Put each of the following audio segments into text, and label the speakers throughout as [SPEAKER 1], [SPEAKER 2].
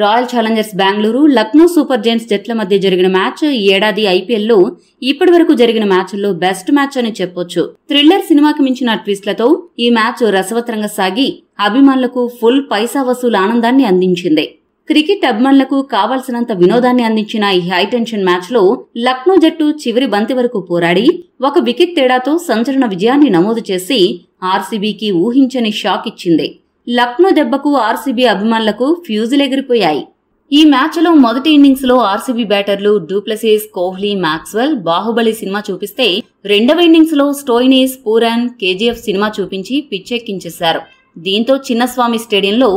[SPEAKER 1] royal Challengers Bengaluru Lucknow Super Giants జట్ల మధ్య జరిగిన మ్యాచ్ ఈ ఏడాది ఐపీఎల్లో ఇప్పటి వరకు జరిగిన మ్యాచ్ల్లో బెస్ట్ మ్యాచ్ అని చెప్పొచ్చు థ్రిల్లర్ సినిమాకి మించిన ట్విస్ట్లతో ఈ మ్యాచ్ రసవత్రంగా సాగి అభిమానులకు ఫుల్ పైసా వసూలు ఆనందాన్ని అందించింది క్రికెట్ అభిమానులకు కావాల్సినంత వినోదాన్ని అందించిన ఈ హైటెన్షన్ మ్యాచ్లో లక్నో జట్టు చివరి బంతి వరకు పోరాడి ఒక వికెట్ తేడాతో సంచలన విజయాన్ని నమోదు చేసి ఆర్సీబీకి ఊహించని షాక్ ఇచ్చింది లక్నో దెబ్బకు ఆర్సీబీ అభిమానులకు ఫ్యూజులు ఎగిరిపోయాయి ఈ మ్యాచ్లో మొదటి ఇన్నింగ్స్లో ఆర్సీబీ బ్యాటర్లు du Plessis Kohli Maxwell Baahubali cinema చూపిస్తే రెండవ ఇన్నింగ్స్లో స్టోయినీస్ పూరన్ కేజీఎఫ్ సినిమా చూపించి పిచ్చెక్కించేశారు దీంతో చిన్నస్వామి స్టేడియంలో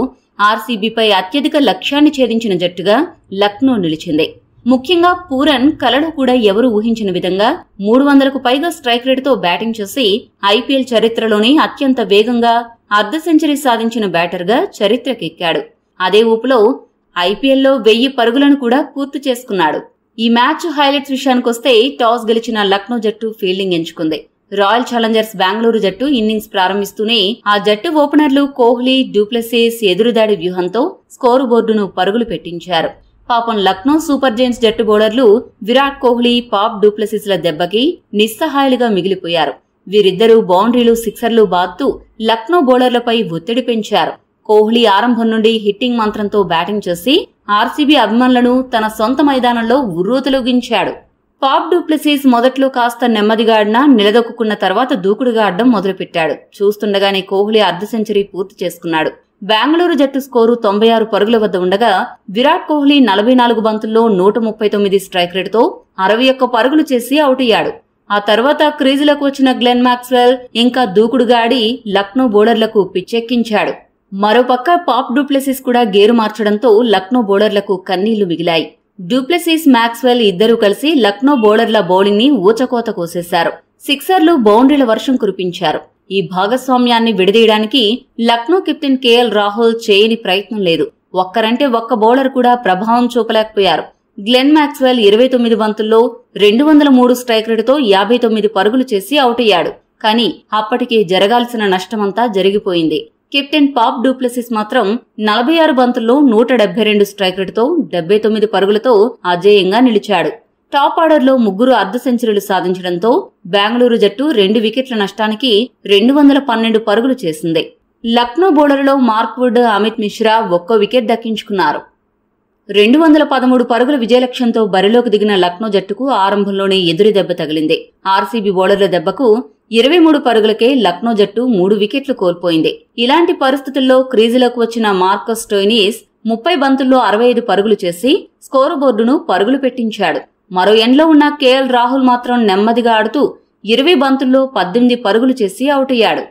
[SPEAKER 1] ఆర్సీబీపై అత్యధిక లక్ష్యాన్ని ఛేదించిన జట్టుగా లక్నో నిలిచింది ముఖ్యంగా పూరన్ కలడు కూడా ఎవరు ఊహించిన విధంగా మూడు వందలకు పైగా స్ట్రైక్ రేటుతో బ్యాటింగ్ చేసి ఐపీఎల్ చరిత్రలోనే అత్యంత వేగంగా అర్ధ సెంచరీ సాధించిన బ్యాటర్గా చరిత్రకెక్కాడు అదే ఊపులో ఐపీఎల్లో వెయ్యి పరుగులను కూడా పూర్తి చేసుకున్నాడు ఈ మ్యాచ్ హైలైట్స్ విషయానికొస్తే టాస్ గెలిచిన లక్నో జట్టు ఫీల్డింగ్ ఎంచుకుంది రాయల్ ఛాలెంజర్స్ బెంగళూరు జట్టు ఇన్నింగ్స్ ప్రారంభిస్తూనే ఆ జట్టు ఓపెనర్లు కోహ్లీ డూప్లెసిస్ ఎదురుదాడి వ్యూహంతో స్కోరు బోర్డును పరుగులు పెట్టించారు పాపం లక్నో సూపర్ జైన్స్ జట్టు బౌలర్లు విరాట్ కోహ్లీ పాప్ డూప్లెసిస్ల దెబ్బకి నిస్సహాయాలుగా మిగిలిపోయారు వీరిద్దరూ బౌండరీలు సిక్సర్లు బాదుతూ లక్నో బౌలర్లపై ఒత్తిడి పెంచారు కోహ్లీ ఆరంభం నుండి హిట్టింగ్ మంత్రంతో బ్యాటింగ్ చేసి ఆర్సీబీ అభిమానులను తన సొంత మైదానంలో ఉర్రూతలుగించాడు పాప్ డూప్లసీస్ మొదట్లో కాస్త నెమ్మదిగా ఆడినా నిలదొక్కున్న తర్వాత దూకుడుగా ఆడడం మొదలుపెట్టాడు చూస్తుండగానే కోహ్లీ అర్ధ సెంచరీ పూర్తి చేసుకున్నాడు బెంగళూరు జట్టు స్కోరు తొంభై ఆరు పరుగుల వద్ద ఉండగా విరాట్ కోహ్లీ నలభై నాలుగు బంతుల్లో నూట ముప్పై తొమ్మిది స్ట్రైక్ రేటుతో అరవై ఒక్క పరుగులు చేసి అవుట్ అయ్యాడు ఆ తర్వాత క్రీజులకు వచ్చిన గ్లెన్ మాక్స్వెల్ ఇంకా దూకుడుగాడి లక్నో బౌలర్లకు పిచ్చెక్కించాడు మరోపక్క పాప్ డూప్లెసిస్ కూడా గేరు మార్చడంతో లక్నో బౌలర్లకు కన్నీళ్లు మిగిలాయి డూప్లెసిస్ మాక్స్వెల్ ఇద్దరూ కలిసి లక్నో బౌలర్ల బౌలింగ్ ని ఊచకోత కోసేశారు సిక్సర్లు బౌండరీల వర్షం కురిపించారు ఈ భాగస్వామ్యాన్ని విడదీయడానికి లక్నో కెప్టెన్ కేఎల్ రాహుల్ చేయని ప్రయత్నం లేదు ఒక్కరంటే ఒక్క బౌలర్ కూడా ప్రభావం చూపలేకపోయారు గ్లెన్ మ్యాక్స్వెల్ ఇరవై తొమ్మిది బంతుల్లో రెండు వందల మూడు స్ట్రైక్ రేటుతో యాభై తొమ్మిది పరుగులు చేసి అవుటయ్యాడు కానీ అప్పటికి జరగాల్సిన నష్టమంతా జరిగిపోయింది కెప్టెన్ పాప్ డూప్లెసిస్ మాత్రం నలభై ఆరు బంతుల్లో నూట డెబ్బై రెండు స్ట్రైక్ రేటుతో డెబ్బై తొమ్మిది పరుగులతో అజేయంగా నిలిచాడు టాప్ ఆర్డర్లో ముగ్గురు అర్ధ సెంచరీలు సాధించడంతో బెంగళూరు జట్టు రెండు వికెట్ల నష్టానికి రెండు వందల పన్నెండు పరుగులు చేసింది లక్నో బౌలర్లో మార్క్వుడ్ అమిత్ మిశ్రా ఒక్కో వికెట్ దక్కించుకున్నారు రెండు వందల పదమూడు పరుగుల విజయలక్ష్యంతో బరిలోకి దిగిన లక్నో జట్టుకు ఆరంభంలోనే ఎదురు దెబ్బ తగిలింది ఆర్సీబీ బౌలర్ల దెబ్బకు ఇరవై మూడు పరుగులకే లక్నో జట్టు మూడు వికెట్లు కోల్పోయింది ఇలాంటి పరిస్థితుల్లో క్రీజులోకి వచ్చిన మార్కస్ స్టోయినీస్ ముప్పై బంతుల్లో అరవై ఐదు పరుగులు చేసి స్కోరు బోర్డును పరుగులు పెట్టించాడు మరో ఎండ్లో ఉన్న కేఎల్ రాహుల్ మాత్రం నెమ్మదిగా ఆడుతూ ఇరవై బంతుల్లో పద్దెనిమిది పరుగులు చేసి అవుట్ అయ్యాడు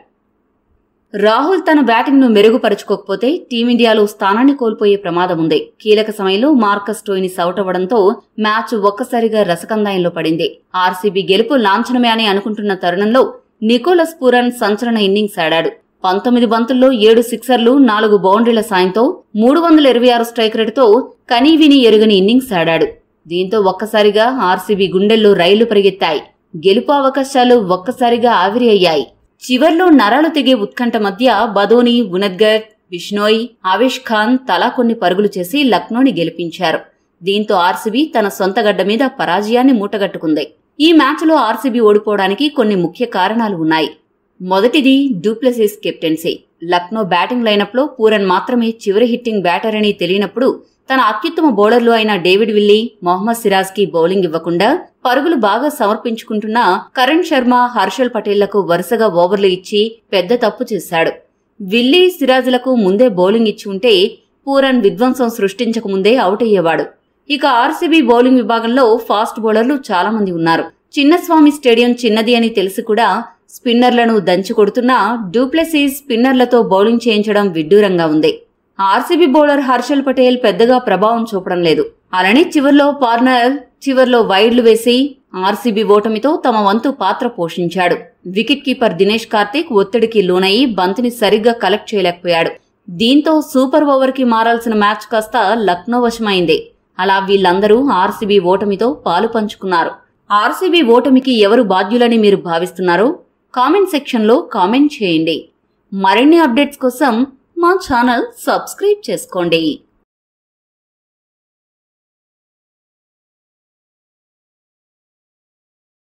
[SPEAKER 1] రాహుల్ తన బ్యాటింగ్ను మెరుగుపరుచుకోకపోతే టీమిండియాలో స్థానాన్ని కోల్పోయే ప్రమాదం ఉంది కీలక సమయంలో మార్కస్ టోయిని సౌటవ్వడంతో మ్యాచ్ ఒక్కసారిగా రసకందాయంలో పడింది ఆర్సీబీ గెలుపు లాంఛనమే అని అనుకుంటున్న తరుణంలో నికోలస్ పూరన్ సంచలన ఇన్నింగ్స్ ఆడాడు పంతొమ్మిది బంతుల్లో ఏడు సిక్సర్లు నాలుగు బౌండరీల సాయంతో మూడు వందల ఇరవై ఆరు స్ట్రైక్ రేటుతో కనీవిని ఎరుగని ఇన్నింగ్స్ ఆడాడు దీంతో ఒక్కసారిగా ఆర్సీబీ గుండెల్లో రైళ్లు పరిగెత్తాయి గెలుపు అవకాశాలు ఒక్కసారిగా ఆవిరి అయ్యాయి చివర్లో నరాలు తెగే ఉత్కంఠ మధ్య బదోని ఉనద్గర్ బిష్నోయ్ ఆవేష్ ఖాన్ తలా కొన్ని పరుగులు చేసి లక్నోని గెలిపించారు దీంతో ఆర్సీబీ తన సొంత గడ్డ మీద పరాజయాన్ని మూటగట్టుకుంది ఈ మ్యాచ్లో ఆర్సీబీ ఓడిపోవడానికి కొన్ని ముఖ్య కారణాలు ఉన్నాయి మొదటిది డూప్లెసిస్ కెప్టెన్సీ లక్నో బ్యాటింగ్ లైనప్లో పూరన్ మాత్రమే చివరి హిట్టింగ్ బ్యాటర్ అని తెలియనప్పుడు తన అత్యుత్తమ బౌలర్లు అయిన డేవిడ్ విల్లీ మొహమ్మద్ సిరాజ్కి బౌలింగ్ ఇవ్వకుండా పరుగులు బాగా సమర్పించుకుంటున్న కరణ్ శర్మ హర్షల్ పటేళ్లకు వరుసగా ఓవర్లు ఇచ్చి పెద్ద తప్పు చేశాడు విల్లీ సిరాజ్లకు ముందే బౌలింగ్ ఇచ్చి ఉంటే పూరన్ విధ్వంసం సృష్టించకముందే అవుట్ అయ్యేవాడు ఇక ఆర్సీబీ బౌలింగ్ విభాగంలో ఫాస్ట్ బౌలర్లు చాలా మంది ఉన్నారు చిన్నస్వామి స్టేడియం చిన్నది అని తెలిసి కూడా స్పిన్నర్లను దంచి కొడుతున్నా డూప్లెసీ స్పిన్నర్లతో బౌలింగ్ చేయించడం విడ్డూరంగా ఉంది ఆర్సీబీ బౌలర్ హర్షల్ పటేల్ పెద్దగా ప్రభావం చూపడం లేదు అలానే చివర్లో పార్నర్ చివర్లో వైడ్లు వేసి ఆర్సీబీ ఓటమితో తమ వంతు పాత్ర పోషించాడు వికెట్ కీపర్ దినేష్ కార్తీక్ ఒత్తిడికి లోనయ్యి బంతిని సరిగ్గా కలెక్ట్ చేయలేకపోయాడు దీంతో సూపర్ ఓవర్కి మారాల్సిన మ్యాచ్ కాస్త లక్నో వశమైంది అలా వీళ్ళందరూ ఆర్సీబీ ఓటమితో పాలు పంచుకున్నారు ఆర్సీబీ ఓటమికి ఎవరు బాధ్యులని మీరు భావిస్తున్నారు కామెంట్ సెక్షన్లో కామెంట్ చేయండి మరిన్ని అప్డేట్స్ కోసం మా ఛానల్ సబ్స్క్రైబ్ చేసుకోండి